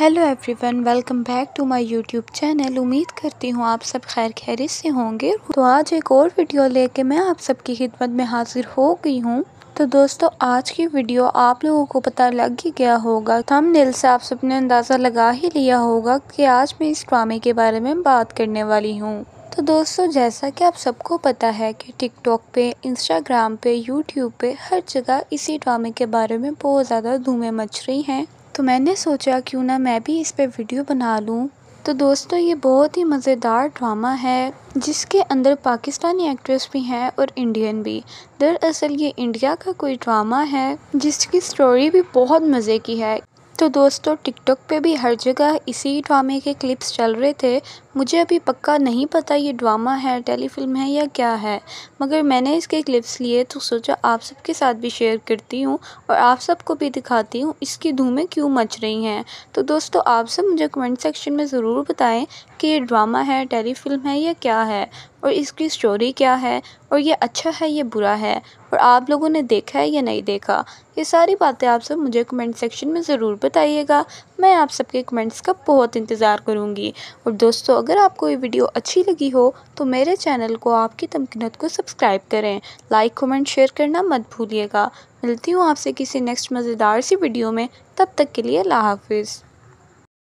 hello everyone welcome back to my YouTube channel उम्मीद करती हूँ आप सब खैर खैर से होंगे तो आज एक और वीडियो लेके मैं आप सबकी खिदमत में हाजिर हो गई हूँ तो दोस्तों आज की वीडियो आप लोगों को पता लग ही गया होगा थंबनेल से आप सबने अंदाज़ा लगा ही लिया होगा कि आज मैं इस ड्रामे के बारे में बात करने वाली हूँ तो दोस्तों जैसा कि आप सबको पता है कि टिकटॉक पे इंस्टाग्राम पे यूट्यूब पे हर जगह इसी ड्रामे के बारे में बहुत ज़्यादा धूमें मच रही हैं तो मैंने सोचा क्यों ना मैं भी इस पे वीडियो बना लूँ तो दोस्तों ये बहुत ही मज़ेदार ड्रामा है जिसके अंदर पाकिस्तानी एक्ट्रेस भी हैं और इंडियन भी दरअसल ये इंडिया का कोई ड्रामा है जिसकी स्टोरी भी बहुत मज़े की है तो दोस्तों टिकटॉक पे भी हर जगह इसी ड्रामे के क्लिप्स चल रहे थे मुझे अभी पक्का नहीं पता ये ड्रामा है टेलीफिल्म है या क्या है मगर मैंने इसके क्लिप्स लिए तो सोचा आप सबके साथ भी शेयर करती हूँ और आप सबको भी दिखाती हूँ इसकी धूमें क्यों मच रही हैं तो दोस्तों आप सब मुझे कमेंट सेक्शन में ज़रूर बताएँ कि ये ड्रामा है टेलीफिल्म है या क्या है और इसकी स्टोरी क्या है और ये अच्छा है ये बुरा है और आप लोगों ने देखा है या नहीं देखा ये सारी बातें आप सब मुझे कमेंट सेक्शन में ज़रूर बताइएगा मैं आप सबके कमेंट्स का बहुत इंतज़ार करूँगी और दोस्तों अगर आपको ये वीडियो अच्छी लगी हो तो मेरे चैनल को आपकी तमकिनत को सब्सक्राइब करें लाइक कमेंट शेयर करना मत भूलिएगा मिलती हूँ आपसे किसी नेक्स्ट मज़ेदार सी वीडियो में तब तक के लिए अल्लाह हाफिज़